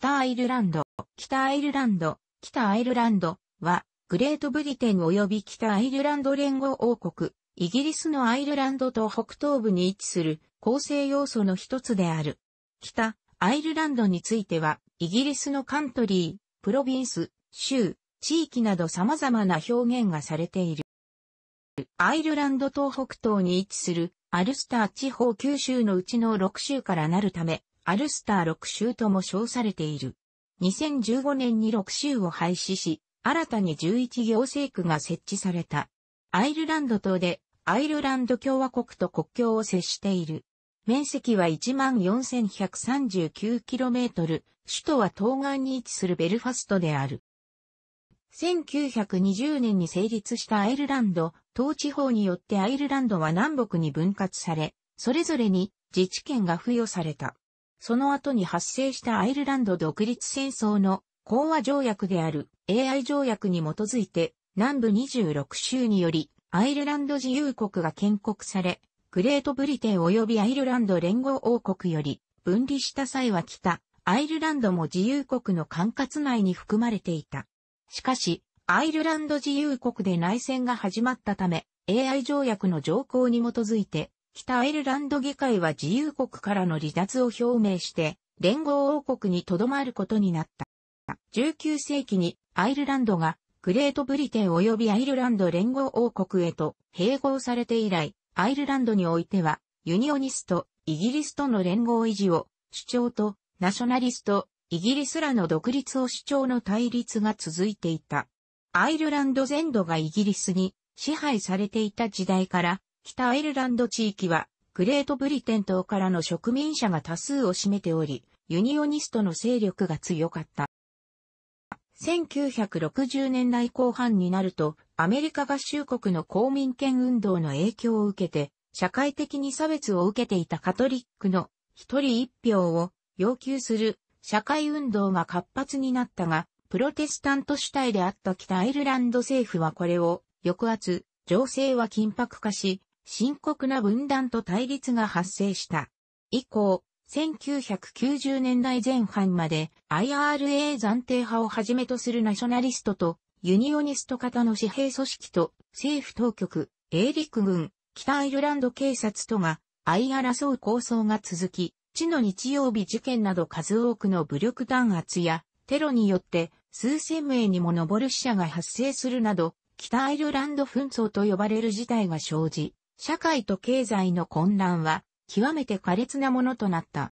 北アイルランド、北アイルランド、北アイルランドは、グレートブリテン及び北アイルランド連合王国、イギリスのアイルランドと北東部に位置する構成要素の一つである。北アイルランドについては、イギリスのカントリー、プロビンス、州、地域など様々な表現がされている。アイルランド東北東に位置するアルスター地方九州のうちの6州からなるため、アルスター6州とも称されている。2015年に6州を廃止し、新たに11行政区が設置された。アイルランド島で、アイルランド共和国と国境を接している。面積は 14,139km、首都は東岸に位置するベルファストである。1920年に成立したアイルランド、東地方によってアイルランドは南北に分割され、それぞれに自治権が付与された。その後に発生したアイルランド独立戦争の講和条約である AI 条約に基づいて南部26州によりアイルランド自由国が建国され、グレートブリテン及びアイルランド連合王国より分離した際は北、アイルランドも自由国の管轄内に含まれていた。しかし、アイルランド自由国で内戦が始まったため、AI 条約の条項に基づいて、北アイルランド議会は自由国からの離脱を表明して、連合王国にとどまることになった。19世紀にアイルランドがグレートブリテン及びアイルランド連合王国へと併合されて以来、アイルランドにおいてはユニオニスト、イギリスとの連合維持を主張とナショナリスト、イギリスらの独立を主張の対立が続いていた。アイルランド全土がイギリスに支配されていた時代から北アイルランド地域は、グレートブリテン島からの植民者が多数を占めており、ユニオニストの勢力が強かった。1960年代後半になると、アメリカ合衆国の公民権運動の影響を受けて、社会的に差別を受けていたカトリックの一人一票を要求する社会運動が活発になったが、プロテスタント主体であった北アイルランド政府はこれを抑圧、情勢は緊迫化し、深刻な分断と対立が発生した。以降、1990年代前半まで IRA 暫定派をはじめとするナショナリストとユニオニスト型の紙幣組織と政府当局、英陸軍、北アイルランド警察とが相争う構想が続き、地の日曜日事件など数多くの武力弾圧やテロによって数千名にも上る死者が発生するなど、北アイルランド紛争と呼ばれる事態が生じ、社会と経済の混乱は、極めて苛烈なものとなった。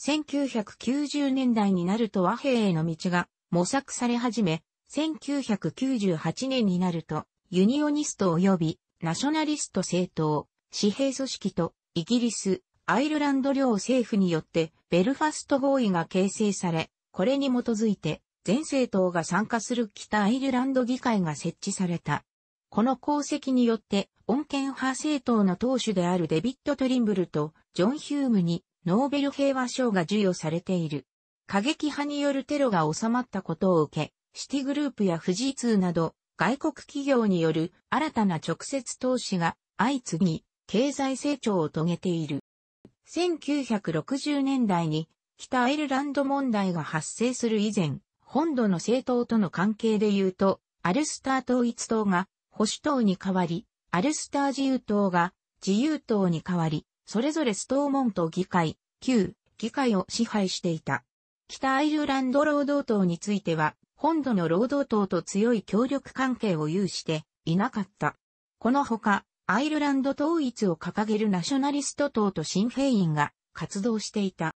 1990年代になると和平への道が模索され始め、1998年になると、ユニオニスト及びナショナリスト政党、私兵組織とイギリス、アイルランド両政府によってベルファスト合意が形成され、これに基づいて全政党が参加する北アイルランド議会が設置された。この功績によって、穏健派政党の党首であるデビッド・トリンブルとジョン・ヒュームにノーベル平和賞が授与されている。過激派によるテロが収まったことを受け、シティグループや富士通など外国企業による新たな直接投資が相次ぎ、経済成長を遂げている。1960年代に北アイルランド問題が発生する以前、本土の政党との関係で言うと、アルスター統一党が保守党に代わり、アルスター自由党が自由党に代わり、それぞれストーモント議会、旧議会を支配していた。北アイルランド労働党については、本土の労働党と強い協力関係を有していなかった。このほか、アイルランド統一を掲げるナショナリスト党と新兵員が活動していた。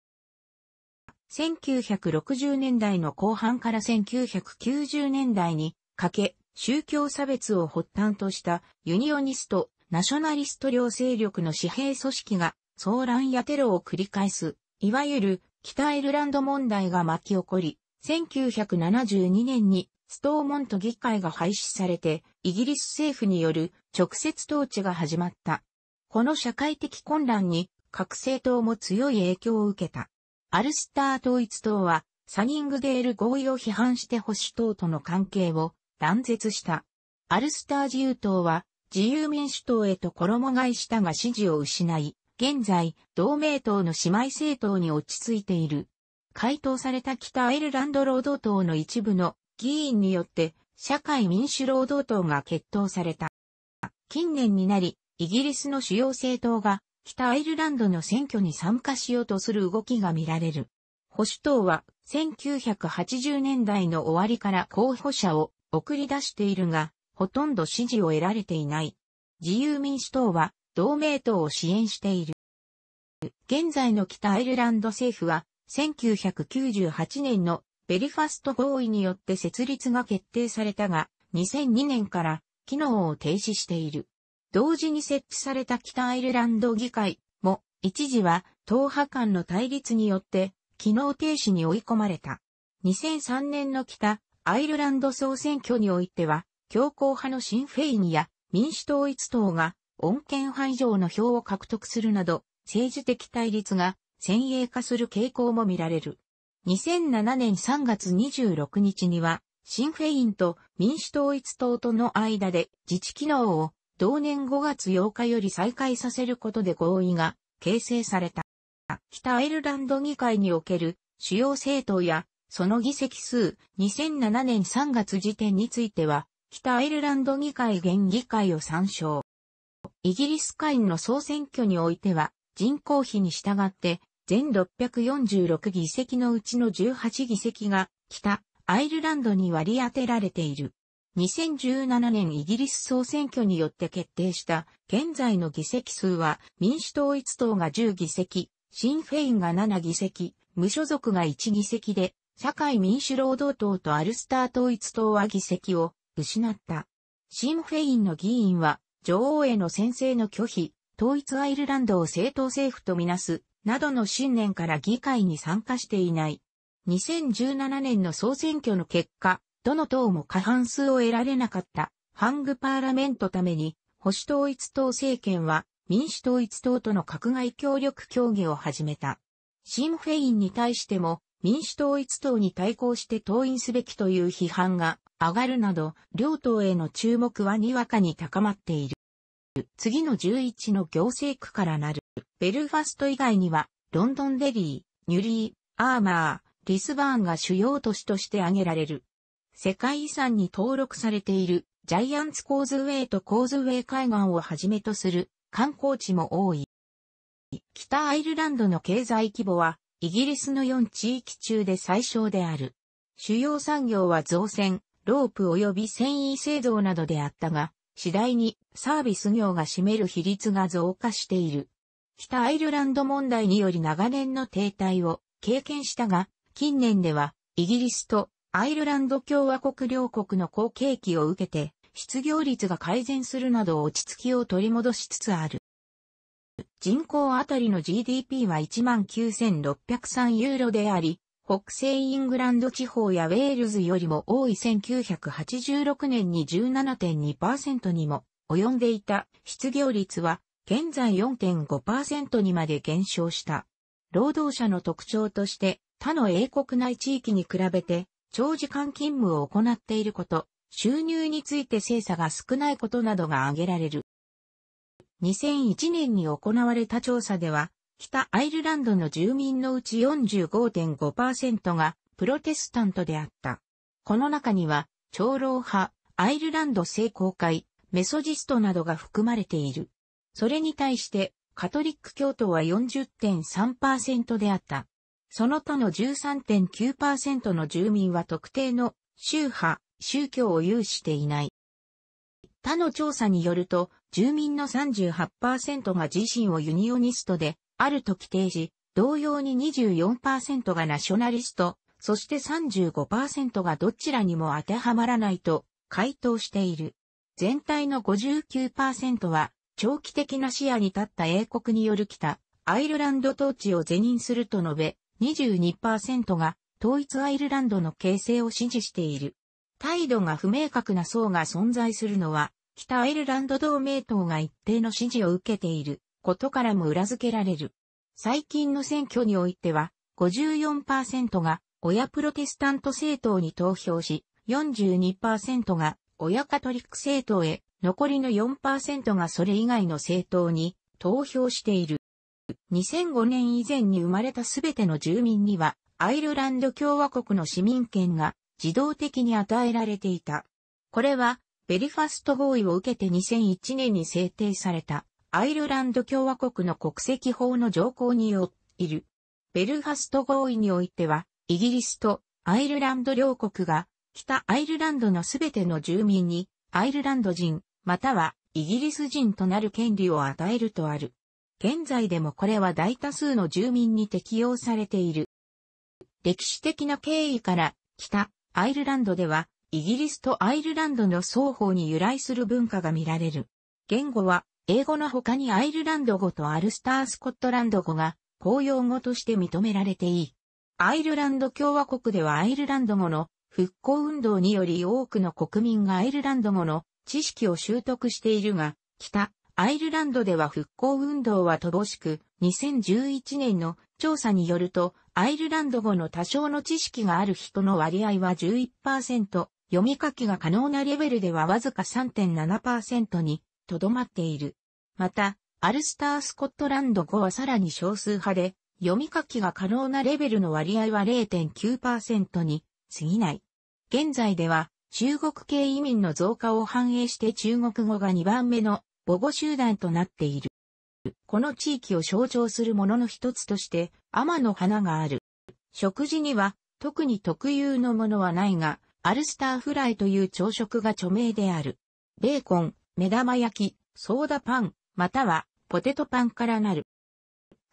1960年代の後半から1990年代にかけ、宗教差別を発端としたユニオニスト、ナショナリスト両勢力の私兵組織が騒乱やテロを繰り返す、いわゆる北アイルランド問題が巻き起こり、1972年にストーモント議会が廃止されて、イギリス政府による直接統治が始まった。この社会的混乱に各政党も強い影響を受けた。アルスター統一党はサニングデール合意を批判して保守党との関係を断絶した。アルスター自由党は自由民主党へと衣替えしたが支持を失い、現在、同盟党の姉妹政党に落ち着いている。回答された北アイルランド労働党の一部の議員によって社会民主労働党が決闘された。近年になり、イギリスの主要政党が北アイルランドの選挙に参加しようとする動きが見られる。保守党は1980年代の終わりから候補者を送り出しているが、ほとんど支持を得られていない。自由民主党は同盟党を支援している。現在の北アイルランド政府は、1998年のベリファスト合意によって設立が決定されたが、2002年から機能を停止している。同時に設置された北アイルランド議会も一時は党派間の対立によって機能停止に追い込まれた。2003年の北アイルランド総選挙においては、強硬派のシンフェインや民主統一党が穏健派以上の票を獲得するなど、政治的対立が先鋭化する傾向も見られる。2007年3月26日には、シンフェインと民主統一党との間で自治機能を同年5月8日より再開させることで合意が形成された。北アイルランド議会における主要政党やその議席数、2007年3月時点については、北アイルランド議会現議会を参照。イギリス会員の総選挙においては、人口比に従って、全646議席のうちの18議席が、北、アイルランドに割り当てられている。2017年イギリス総選挙によって決定した現在の議席数は民主統一党が10議席、シンフェインが7議席、無所属が1議席で社会民主労働党とアルスター統一党は議席を失った。シンフェインの議員は、女王への宣誓の拒否、統一アイルランドを政党政府とみなす、などの信念から議会に参加していない。2017年の総選挙の結果、どの党も過半数を得られなかった、ハングパーラメントために、保守統一党政権は、民主統一党との閣外協力協議を始めた。シンフェインに対しても、民主統一党に対抗して党員すべきという批判が上がるなど、両党への注目はにわかに高まっている。次の11の行政区からなる。ベルファスト以外には、ロンドンデリー、ニュリー、アーマー、リスバーンが主要都市として挙げられる。世界遺産に登録されているジャイアンツコーズウェイとコーズウェイ海岸をはじめとする観光地も多い。北アイルランドの経済規模はイギリスの4地域中で最小である。主要産業は造船、ロープ及び繊維製造などであったが、次第にサービス業が占める比率が増加している。北アイルランド問題により長年の停滞を経験したが、近年ではイギリスとアイルランド共和国両国の好景気を受けて、失業率が改善するなど落ち着きを取り戻しつつある。人口あたりの GDP は19,603ユーロであり、北西イングランド地方やウェールズよりも多い1986年に17.2%にも及んでいた失業率は現在4.5%にまで減少した。労働者の特徴として他の英国内地域に比べて長時間勤務を行っていること、収入について精査が少ないことなどが挙げられる。2001年に行われた調査では、北アイルランドの住民のうち45.5%がプロテスタントであった。この中には、長老派、アイルランド聖公会、メソジストなどが含まれている。それに対して、カトリック教徒は40.3%であった。その他の13.9%の住民は特定の宗派、宗教を有していない。他の調査によると、住民の38%が自身をユニオニストであると規定し、同様に24%がナショナリスト、そして35%がどちらにも当てはまらないと回答している。全体の59%は長期的な視野に立った英国による北アイルランド統治を是認すると述べ、22%が統一アイルランドの形成を支持している。態度が不明確な層が存在するのは北アイルランド同盟党が一定の支持を受けていることからも裏付けられる。最近の選挙においては、54%が親プロテスタント政党に投票し、42%が親カトリック政党へ、残りの4%がそれ以外の政党に投票している。2005年以前に生まれたすべての住民には、アイルランド共和国の市民権が自動的に与えられていた。これはベリファスト合意を受けて2001年に制定されたアイルランド共和国の国籍法の条項によいる。ベルファスト合意においては、イギリスとアイルランド両国が北アイルランドのすべての住民にアイルランド人またはイギリス人となる権利を与えるとある。現在でもこれは大多数の住民に適用されている。歴史的な経緯から北アイルランドではイギリスとアイルランドの双方に由来する文化が見られる。言語は、英語の他にアイルランド語とアルスタースコットランド語が公用語として認められていい。アイルランド共和国ではアイルランド語の復興運動により多くの国民がアイルランド語の知識を習得しているが、北、アイルランドでは復興運動は乏しく、2011年の調査によると、アイルランド語の多少の知識がある人の割合は11%、読み書きが可能なレベルではわずか3.7%にとどまっている。また、アルスター・スコットランド語はさらに少数派で、読み書きが可能なレベルの割合は0.9%に過ぎない。現在では、中国系移民の増加を反映して中国語が2番目の母語集団となっている。この地域を象徴するものの一つとして、天の花がある。食事には特に特有のものはないが、アルスターフライという朝食が著名である。ベーコン、目玉焼き、ソーダパン、またはポテトパンからなる。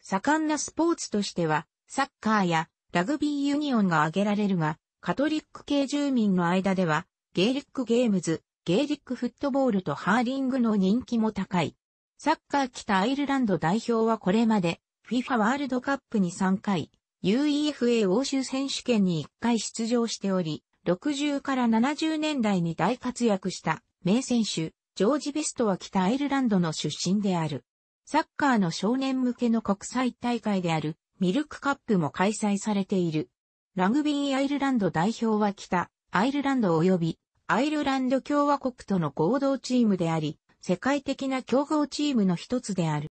盛んなスポーツとしては、サッカーやラグビーユニオンが挙げられるが、カトリック系住民の間では、ゲーリックゲームズ、ゲーリックフットボールとハーリングの人気も高い。サッカー北アイルランド代表はこれまで、FIFA ワールドカップに3回、UEFA 欧州選手権に1回出場しており、60から70年代に大活躍した名選手、ジョージ・ベストは北アイルランドの出身である。サッカーの少年向けの国際大会であるミルクカップも開催されている。ラグビーアイルランド代表は北アイルランド及びアイルランド共和国との合同チームであり、世界的な競合チームの一つである。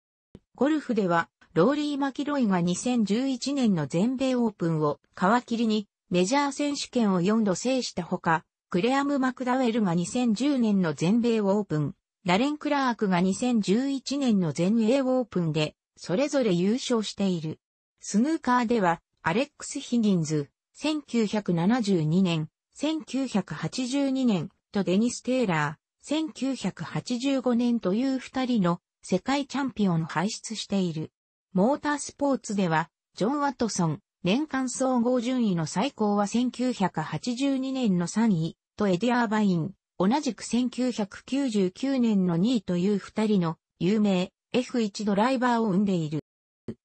ゴルフでは、ローリー・マキロイが2011年の全米オープンを皮切りにメジャー選手権を4度制したほか、クレアム・マクダウェルが2010年の全米オープン、ラレン・クラークが2011年の全英オープンで、それぞれ優勝している。スヌーカーでは、アレックス・ヒギンズ、1972年、1982年とデニス・テイラー、1985年という二人の世界チャンピオンを輩出している。モータースポーツでは、ジョン・ワトソン、年間総合順位の最高は1982年の3位とエディアーバイン、同じく1999年の2位という二人の有名 F1 ドライバーを生んでいる。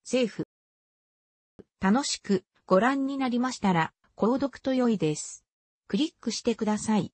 政府。楽しくご覧になりましたら、購読と良いです。クリックしてください。